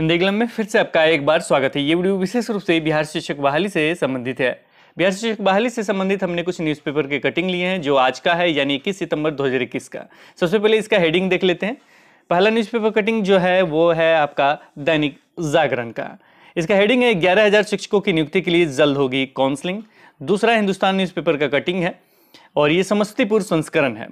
हिंदी गलम में फिर से आपका एक बार स्वागत है ये वीडियो विशेष रूप से बिहार शिक्षक बहाली से संबंधित है बिहार शिक्षक बहाली से संबंधित हमने कुछ न्यूज़पेपर के कटिंग लिए हैं जो आज का है यानी इक्कीस सितंबर 2021 का सबसे पहले इसका हेडिंग देख लेते हैं पहला न्यूज़पेपर कटिंग जो है वो है आपका दैनिक जागरण का इसका हेडिंग है ग्यारह शिक्षकों की नियुक्ति के लिए जल्द होगी काउंसलिंग दूसरा हिंदुस्तान न्यूज़पेपर का कटिंग है और ये समस्तीपुर संस्करण है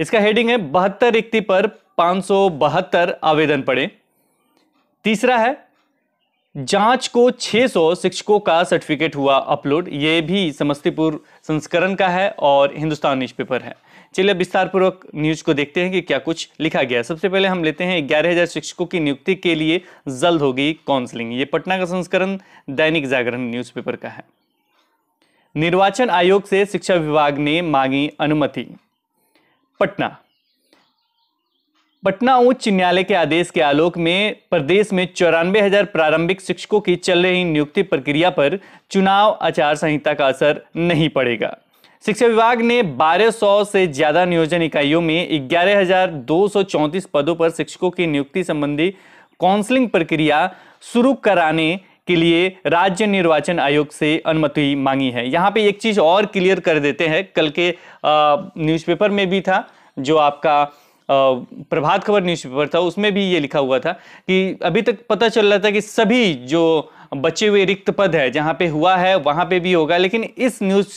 इसका हेडिंग है बहत्तर रिक्ति पर पाँच आवेदन पड़े तीसरा है जांच को 600 शिक्षकों का सर्टिफिकेट हुआ अपलोड ये भी समस्तीपुर संस्करण का है और हिंदुस्तान न्यूज़पेपर है चलिए विस्तारपूर्वक न्यूज को देखते हैं कि क्या कुछ लिखा गया सबसे पहले हम लेते हैं ग्यारह हजार शिक्षकों की नियुक्ति के लिए जल्द होगी काउंसलिंग ये पटना का संस्करण दैनिक जागरण न्यूज़पेपर का है निर्वाचन आयोग से शिक्षा विभाग ने मांगी अनुमति पटना पटना उच्च न्यायालय के आदेश के आलोक में प्रदेश में चौरानवे हजार प्रारंभिक शिक्षकों की चल रही नियुक्ति प्रक्रिया पर चुनाव आचार संहिता का असर नहीं पड़ेगा शिक्षा विभाग ने 1200 से ज्यादा नियोजन इकाइयों में ग्यारह पदों पर शिक्षकों की नियुक्ति संबंधी काउंसलिंग प्रक्रिया शुरू कराने के लिए राज्य निर्वाचन आयोग से अनुमति मांगी है यहाँ पे एक चीज और क्लियर कर देते हैं कल के न्यूज़पेपर में भी था जो आपका प्रभात खबर न्यूज़पेपर था उसमें भी ये लिखा हुआ था कि अभी तक पता चल रहा था कि सभी जो बचे हुए रिक्त पद है जहाँ पे हुआ है वहाँ पे भी होगा लेकिन इस न्यूज़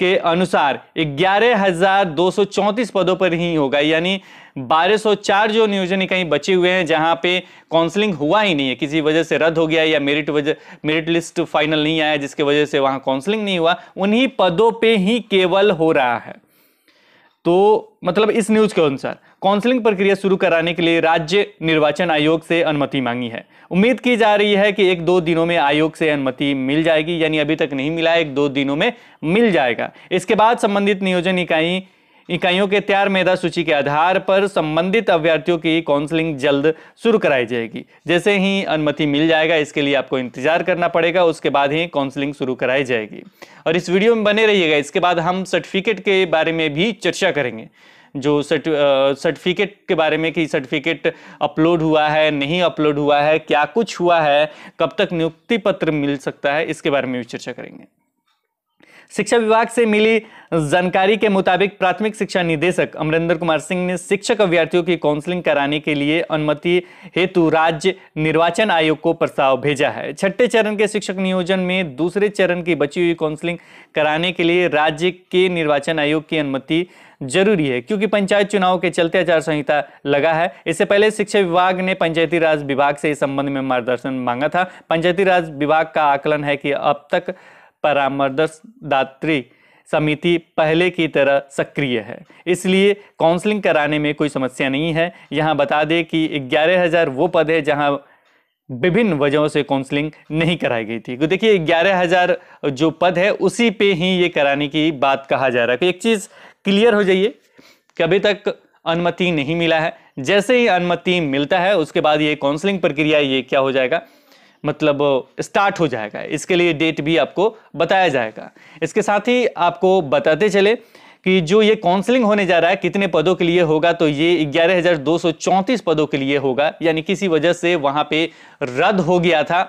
के अनुसार ग्यारह हजार दो सौ चौंतीस पदों पर ही होगा यानी 1204 जो नियोजन इकाई बचे हुए हैं जहां पे काउंसलिंग हुआ ही नहीं है किसी वजह से रद्द हो गया या मेरिट वजह मेरिट लिस्ट फाइनल नहीं आया जिसके वजह से वहां काउंसलिंग नहीं हुआ उन्हीं पदों पे ही केवल हो रहा है तो मतलब इस न्यूज के अनुसार काउंसलिंग प्रक्रिया शुरू कराने के लिए राज्य निर्वाचन आयोग से अनुमति मांगी है उम्मीद की जा रही है कि एक दो दिनों में आयोग से अनुमति मिल जाएगी यानी अभी तक नहीं मिला एक दो दिनों में मिल जाएगा इसके बाद संबंधित नियोजन इकाई इकाइयों के तैयार मेधा सूची के आधार पर संबंधित अभ्यर्थियों की काउंसलिंग जल्द शुरू कराई जाएगी जैसे ही अनुमति मिल जाएगा इसके लिए आपको इंतजार करना पड़ेगा उसके बाद ही काउंसलिंग शुरू कराई जाएगी और इस वीडियो में बने रहिएगा इसके बाद हम सर्टिफिकेट के बारे में भी चर्चा करेंगे जो सर्टिफिकेट के बारे में कि सर्टिफिकेट अपलोड हुआ है नहीं अपलोड हुआ है क्या कुछ हुआ है कब तक नियुक्ति पत्र मिल सकता है इसके बारे में भी चर्चा करेंगे शिक्षा विभाग से मिली जानकारी के मुताबिक प्राथमिक शिक्षा निदेशक अमरिंदर कुमार सिंह ने शिक्षक अभ्यर्थियों की काउंसलिंग कराने के लिए अनुमति हेतु राज्य निर्वाचन आयोग को प्रस्ताव भेजा है छठे चरण के शिक्षक नियोजन में दूसरे चरण की बची हुई काउंसलिंग कराने के लिए राज्य के निर्वाचन आयोग की अनुमति जरूरी है क्योंकि पंचायत चुनाव के चलते आचार संहिता लगा है इससे पहले शिक्षा विभाग ने पंचायती राज विभाग से इस संबंध में मार्गदर्शन मांगा था पंचायती राज विभाग का आकलन है कि अब तक परामर्शदात्री समिति पहले की तरह सक्रिय है इसलिए काउंसलिंग कराने में कोई समस्या नहीं है यहाँ बता दें कि ग्यारह हज़ार वो पद है जहाँ विभिन्न वजहों से काउंसलिंग नहीं कराई गई थी देखिए ग्यारह हज़ार जो पद है उसी पे ही ये कराने की बात कहा जा रहा है एक चीज़ क्लियर हो जाइए कभी तक अनुमति नहीं मिला है जैसे ही अनुमति मिलता है उसके बाद ये काउंसलिंग प्रक्रिया ये क्या हो जाएगा मतलब स्टार्ट हो जाएगा इसके लिए डेट भी आपको बताया जाएगा इसके साथ ही आपको बताते चले कि जो ये काउंसलिंग होने जा रहा है कितने पदों के लिए होगा तो ये ग्यारह पदों के लिए होगा यानी किसी वजह से वहाँ पे रद्द हो गया था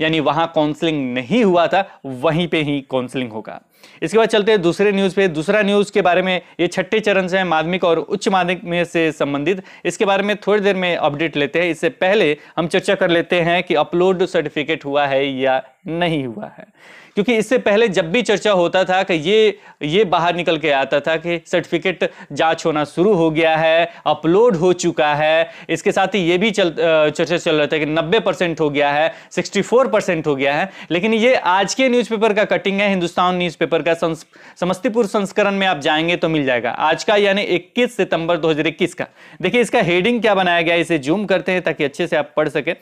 यानी वहां काउंसलिंग नहीं हुआ था वहीं पे ही काउंसलिंग होगा इसके बाद चलते हैं दूसरे न्यूज़ पे दूसरा न्यूज़ के बारे में ये छठे चरण से माध्यमिक और उच्च माध्यमिक में से संबंधित इसके बारे में थोड़ी देर में अपडेट लेते हैं इससे पहले हम चर्चा कर लेते हैं कि अपलोड सर्टिफिकेट हुआ है या नहीं हुआ है क्योंकि इससे पहले जब भी चर्चा होता था कि ये ये बाहर निकल के आता था कि सर्टिफिकेट जांच होना शुरू हो गया है अपलोड हो चुका है इसके साथ ही ये भी चल चर्चा चल रहा था कि नब्बे परसेंट हो गया है सिक्सटी फोर परसेंट हो गया है लेकिन ये आज के न्यूज़पेपर का कटिंग है हिंदुस्तान न्यूज़पेपर का समस्तीपुर संस्करण में आप जाएंगे तो मिल जाएगा आज का यानी इक्कीस सितंबर दो का देखिए इसका हेडिंग क्या बनाया गया इसे जूम करते हैं ताकि अच्छे से आप पढ़ सके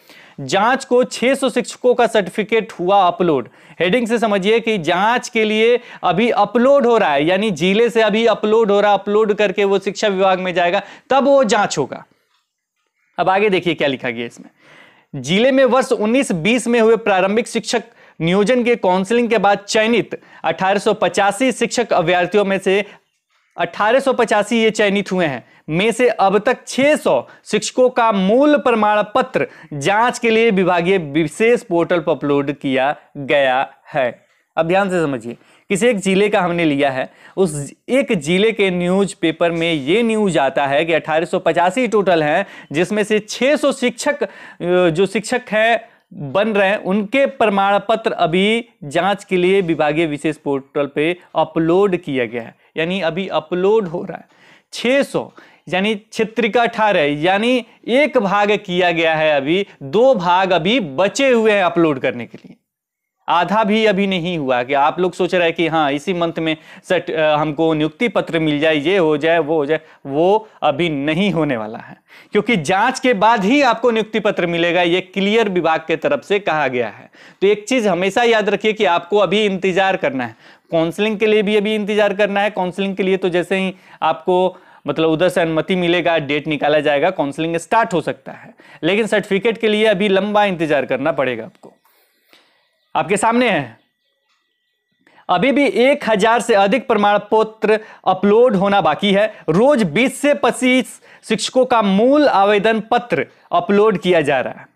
जांच को 600 शिक्षकों का सर्टिफिकेट हुआ अपलोड हेडिंग से समझिए कि जांच के लिए अभी अपलोड हो रहा है यानी जिले से अभी अपलोड हो रहा है अपलोड करके वो शिक्षा विभाग में जाएगा तब वो जांच होगा अब आगे देखिए क्या लिखा गया इसमें जिले में वर्ष उन्नीस बीस में हुए प्रारंभिक शिक्षक नियोजन के काउंसलिंग के बाद चयनित अठारह शिक्षक अभ्यर्थियों में से 1885 ये चयनित हुए हैं में से अब तक 600 शिक्षकों का मूल प्रमाण पत्र जांच के लिए विभागीय विशेष पोर्टल पर अपलोड किया गया है अब ध्यान से समझिए किसी एक जिले का हमने लिया है उस एक जिले के न्यूज पेपर में ये न्यूज आता है कि अठारह टोटल हैं जिसमें से 600 शिक्षक जो शिक्षक हैं बन रहे हैं उनके प्रमाण पत्र अभी जांच के लिए विभागीय विशेष पोर्टल पे अपलोड किया गया है यानी अभी अपलोड हो रहा है 600 सौ यानी छित्रिका अठारह यानी एक भाग किया गया है अभी दो भाग अभी बचे हुए हैं अपलोड करने के लिए आधा भी अभी नहीं हुआ कि आप लोग सोच रहे हैं कि हाँ इसी मंथ में सट हमको नियुक्ति पत्र मिल जाए ये हो जाए वो हो जाए वो अभी नहीं होने वाला है क्योंकि जांच के बाद ही आपको नियुक्ति पत्र मिलेगा ये क्लियर विभाग के तरफ से कहा गया है तो एक चीज हमेशा याद रखिए कि आपको अभी इंतजार करना है काउंसलिंग के लिए भी अभी इंतजार करना है काउंसलिंग के लिए तो जैसे ही आपको मतलब उधर से अनुमति मिलेगा डेट निकाला जाएगा काउंसलिंग स्टार्ट हो सकता है लेकिन सर्टिफिकेट के लिए अभी लंबा इंतजार करना पड़ेगा आपको आपके सामने है अभी भी एक हजार से अधिक प्रमाण पत्र अपलोड होना बाकी है रोज 20 से 25 शिक्षकों का मूल आवेदन पत्र अपलोड किया जा रहा है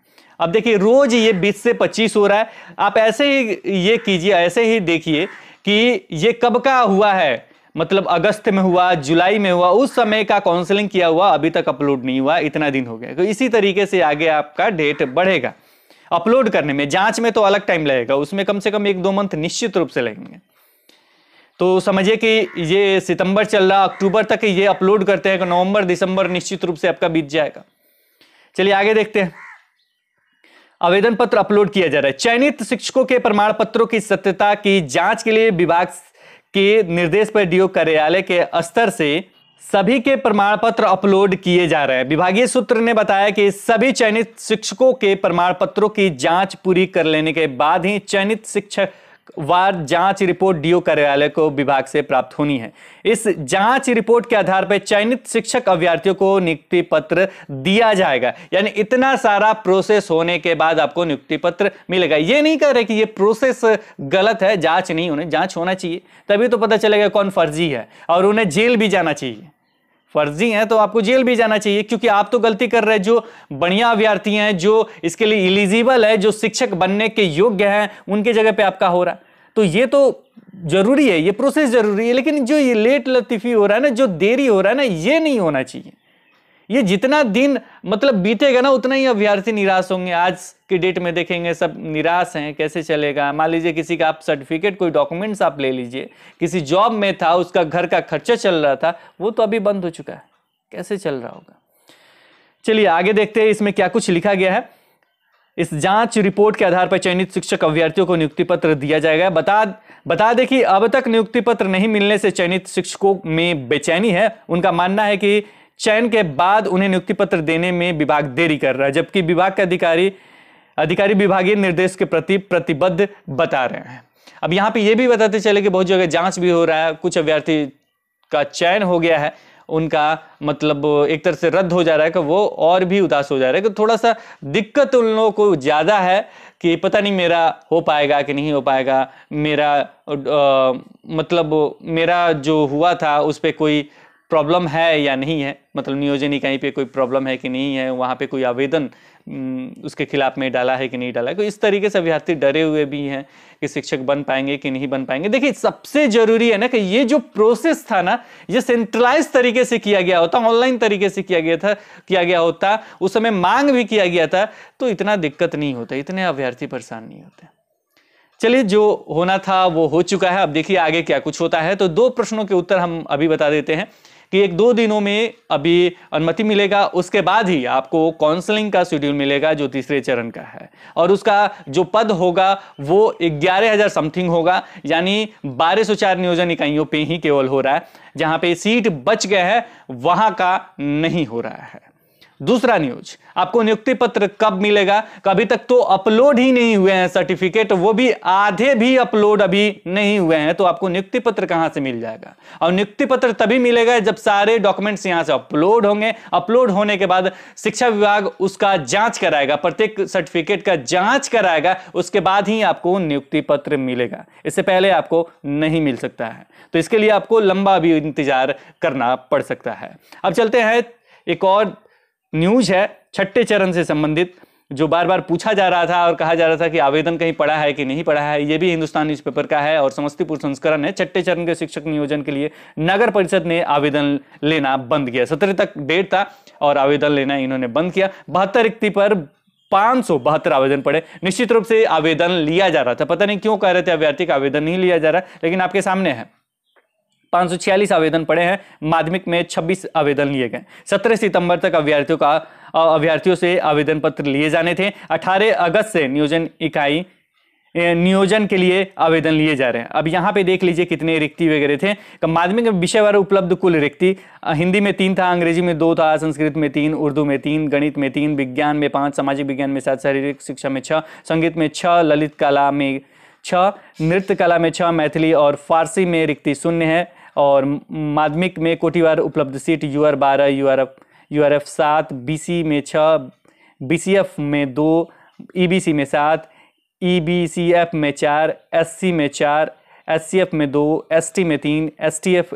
अब देखिए रोज ये 20 से 25 हो रहा है आप ऐसे ही ये कीजिए ऐसे ही देखिए कि ये कब का हुआ है मतलब अगस्त में हुआ जुलाई में हुआ उस समय का काउंसलिंग किया हुआ अभी तक अपलोड नहीं हुआ इतना दिन हो गया तो इसी तरीके से आगे आपका डेट बढ़ेगा अपलोड करने में जांच में तो अलग टाइम लगेगा उसमें कम से कम एक दो मंथ निश्चित रूप से लगेंगे तो समझिए कि ये सितंबर चल रहा अक्टूबर तक ये अपलोड करते हैं तो नवंबर दिसंबर निश्चित रूप से आपका बीत जाएगा चलिए आगे देखते हैं आवेदन पत्र अपलोड किया जा रहा है चयनित शिक्षकों के प्रमाण पत्रों की सत्यता की जांच के लिए विभाग के निर्देश पर डीओ कार्यालय के स्तर से सभी के प्रमाण पत्र अपलोड किए जा रहे हैं विभागीय सूत्र ने बताया कि सभी चयनित शिक्षकों के प्रमाण पत्रों की जांच पूरी कर लेने के बाद ही चयनित शिक्षक वार जांच रिपोर्ट डीओ कार्यालय को विभाग से प्राप्त होनी है इस जांच रिपोर्ट के आधार पर चयनित शिक्षक अभ्यर्थियों को नियुक्ति पत्र दिया जाएगा यानी इतना सारा प्रोसेस होने के बाद आपको नियुक्ति पत्र मिलेगा ये नहीं कह रहे कि ये प्रोसेस गलत है जांच नहीं होने जांच होना चाहिए तभी तो पता चलेगा कौन फर्जी है और उन्हें जेल भी जाना चाहिए फर्जी हैं तो आपको जेल भी जाना चाहिए क्योंकि आप तो गलती कर रहे हैं जो बढ़िया अभ्यर्थी हैं जो इसके लिए इलिजिबल है जो शिक्षक बनने के योग्य हैं उनके जगह पे आपका हो रहा है तो ये तो जरूरी है ये प्रोसेस जरूरी है लेकिन जो ये लेट लतीफ़ी हो रहा है ना जो देरी हो रहा है ना ये नहीं होना चाहिए ये जितना दिन मतलब बीतेगा ना उतना ही अभ्यर्थी निराश होंगे आज की डेट में देखेंगे सब निराश हैं कैसे चलेगा मान लीजिए किसी का आप सर्टिफिकेट कोई डॉक्यूमेंट्स आप ले लीजिए किसी जॉब में था उसका घर का खर्चा चल रहा था वो तो अभी बंद हो चुका है कैसे चल रहा होगा चलिए आगे देखते हैं इसमें क्या कुछ लिखा गया है इस जांच रिपोर्ट के आधार पर चयनित शिक्षक अभ्यर्थियों को नियुक्ति पत्र दिया जाएगा बता बता दें कि अब तक नियुक्ति पत्र नहीं मिलने से चयनित शिक्षकों में बेचैनी है उनका मानना है कि चयन के बाद उन्हें नियुक्ति पत्र देने में विभाग देरी कर रहा है जबकि विभाग के अधिकारी अधिकारी विभागीय निर्देश के प्रति प्रतिबद्ध बता रहे हैं अब यहाँ पे ये भी बताते चले कि बहुत जगह जांच भी हो रहा है कुछ अभ्यर्थी का चयन हो गया है उनका मतलब एक तरह से रद्द हो जा रहा है कि वो और भी उदास हो जा रहा है कि तो थोड़ा सा दिक्कत उन लोगों को ज़्यादा है कि पता नहीं मेरा हो पाएगा कि नहीं हो पाएगा मेरा आ, मतलब मेरा जो हुआ था उस पर कोई प्रॉब्लम है या नहीं है मतलब नियोजन इकाई पे कोई प्रॉब्लम है कि नहीं है वहाँ पे कोई आवेदन उसके खिलाफ में डाला है कि नहीं डाला है इस तरीके से अभ्यर्थी डरे हुए भी हैं कि शिक्षक बन पाएंगे कि नहीं बन पाएंगे देखिए सबसे जरूरी है ना कि ये जो प्रोसेस था ना ये सेंट्रलाइज तरीके से किया गया होता ऑनलाइन तरीके से किया गया था किया गया होता उस समय मांग भी किया गया था तो इतना दिक्कत नहीं होता इतने अभ्यर्थी परेशान नहीं होते चलिए जो होना था वो हो चुका है अब देखिए आगे क्या कुछ होता है तो दो प्रश्नों के उत्तर हम अभी बता देते हैं कि एक दो दिनों में अभी अनुमति मिलेगा उसके बाद ही आपको काउंसलिंग का शेड्यूल मिलेगा जो तीसरे चरण का है और उसका जो पद होगा वो ग्यारह हज़ार समथिंग होगा यानी बारह सौ चार नियोजन इकाइयों पे ही केवल हो रहा है जहां पे सीट बच गए हैं वहां का नहीं हो रहा है दूसरा न्यूज आपको नियुक्ति पत्र कब मिलेगा अभी तक तो अपलोड ही नहीं हुए हैं सर्टिफिकेट वो भी आधे भी अपलोड अभी नहीं हुए हैं तो आपको नियुक्ति पत्र कहां से मिल जाएगा और नियुक्ति पत्र तभी मिलेगा जब सारे डॉक्यूमेंट्स यहां से अपलोड होंगे अपलोड होने के बाद शिक्षा विभाग उसका जांच कराएगा प्रत्येक सर्टिफिकेट का जांच कराएगा उसके बाद ही आपको नियुक्ति पत्र मिलेगा इससे पहले आपको नहीं मिल सकता है तो इसके लिए आपको लंबा भी इंतजार करना पड़ सकता है अब चलते हैं एक और न्यूज है छठे चरण से संबंधित जो बार बार पूछा जा रहा था और कहा जा रहा था कि आवेदन कहीं पड़ा है कि नहीं पड़ा है ये भी हिंदुस्तान न्यूज पेपर का है और समस्तीपुर संस्करण है छठे चरण के शिक्षक नियोजन के लिए नगर परिषद ने आवेदन लेना बंद किया सत्रह तक डेट था और आवेदन लेना इन्होंने बंद किया बहत्तर रिक्ति पर पाँच सौ बहत्तर आवेदन पड़े निश्चित रूप से आवेदन लिया जा रहा था पता नहीं क्यों कह रहे थे अभ्यर्थी का आवेदन नहीं लिया जा रहा लेकिन आपके सामने है पांच आवेदन पड़े हैं माध्यमिक में 26 आवेदन लिए गए 17 सितंबर तक अभ्यर्थियों का अभ्यर्थियों से आवेदन पत्र लिए जाने थे 18 अगस्त से नियोजन इकाई नियोजन के लिए आवेदन लिए जा रहे हैं अब यहाँ पे देख लीजिए कितने रिक्ति वगैरह थे माध्यमिक विषय वाले उपलब्ध कुल रिक्ति हिंदी में तीन था अंग्रेजी में दो था संस्कृत में तीन उर्दू में तीन गणित में तीन विज्ञान में पाँच सामाजिक विज्ञान में सात शारीरिक शिक्षा में छः संगीत में छः ललित कला में छः नृत्य कला में छः मैथिली और फारसी में रिक्ति शून्य है और माध्यमिक में कोटिवार उपलब्ध सीट यू आर बारह U R F U R F सात बी सी में छः बी सी एफ में दो ई बी सी में सात ई बी सी एफ में चार एस सी में चार एस सी एफ में दो एस टी में तीन S T F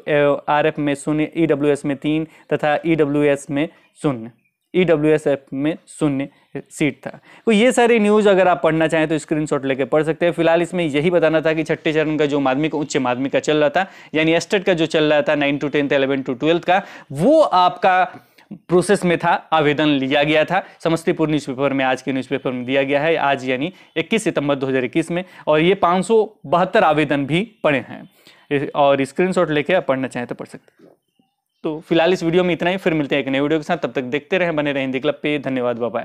R F में शून्य ई डब्ल्यू एस में तीन तथा ई डब्ल्यू एस में शून्य ई डब्ल्यू एस एफ में शून्य सीट था तो ये सारी न्यूज़ अगर आप पढ़ना चाहें तो स्क्रीनशॉट लेके पढ़ सकते हैं फिलहाल इसमें यही बताना था कि छठे चरण का जो माध्यमिक उच्च माध्यमिक का चल रहा था यानी एस्टेट का जो चल रहा था nine to tenth eleven to twelfth का वो आपका प्रोसेस में था आवेदन लिया गया था समस्तीपुर न्यूज़पेपर में आज के न्यूज़पेपर में दिया गया है आज यानी 21 सितंबर 2021 में और ये पाँच आवेदन भी पड़े हैं और स्क्रीनशॉट लेके आप पढ़ना चाहें तो पढ़ सकते हैं तो फिलहाल इस वीडियो में इतना ही फिर मिलते हैं एक नए वीडियो के साथ तब तक देखते रहें बने रहें हिंदी क्लब पे धन्यवाद बाबा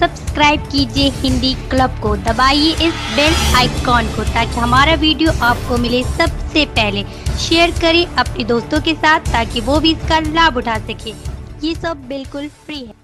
सब्सक्राइब कीजिए हिंदी क्लब को दबाइए इस बेल आइकॉन को ताकि हमारा वीडियो आपको मिले सबसे पहले शेयर करें अपने दोस्तों के साथ ताकि वो भी इसका लाभ उठा सके ये सब बिल्कुल फ्री है